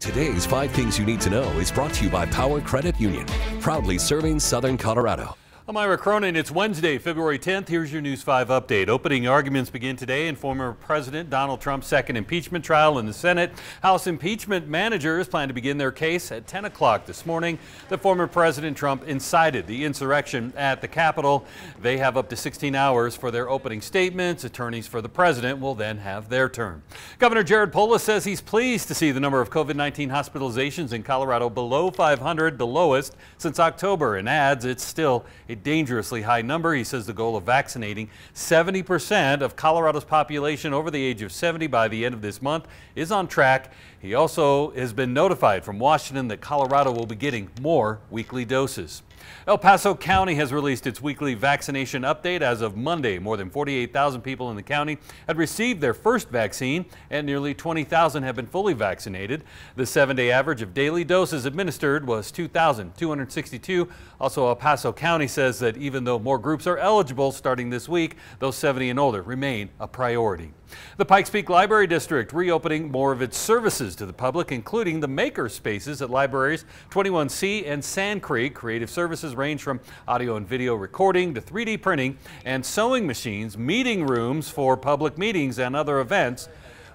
Today's Five Things You Need to Know is brought to you by Power Credit Union, proudly serving Southern Colorado. I'm Ira Cronin. It's Wednesday, February 10th. Here's your News 5 update. Opening arguments begin today in former President Donald Trump's second impeachment trial in the Senate. House impeachment managers plan to begin their case at 10 o'clock this morning. The former President Trump incited the insurrection at the Capitol. They have up to 16 hours for their opening statements. Attorneys for the president will then have their turn. Governor Jared Polis says he's pleased to see the number of COVID-19 hospitalizations in Colorado below 500, the lowest since October, and adds it's still a dangerously high number. He says the goal of vaccinating 70% of Colorado's population over the age of 70 by the end of this month is on track. He also has been notified from Washington that Colorado will be getting more weekly doses. El Paso County has released its weekly vaccination update as of Monday. More than 48,000 people in the county had received their first vaccine and nearly 20,000 have been fully vaccinated. The seven-day average of daily doses administered was 2,262. Also, El Paso County says that even though more groups are eligible starting this week, those 70 and older remain a priority. The Pikes Peak Library District reopening more of its services to the public, including the maker spaces at libraries 21C and Sand Creek. Creative services range from audio and video recording to 3D printing and sewing machines, meeting rooms for public meetings and other events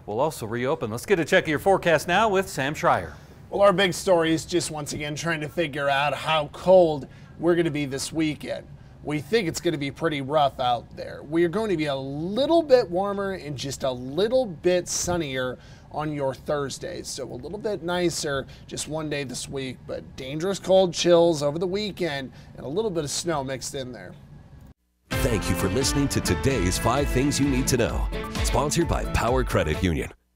will also reopen. Let's get a check of your forecast now with Sam Schreier. Well, our big story is just once again trying to figure out how cold we're going to be this weekend we think it's going to be pretty rough out there. We're going to be a little bit warmer and just a little bit sunnier on your Thursdays. So a little bit nicer just one day this week, but dangerous cold chills over the weekend and a little bit of snow mixed in there. Thank you for listening to today's five things you need to know. Sponsored by Power Credit Union.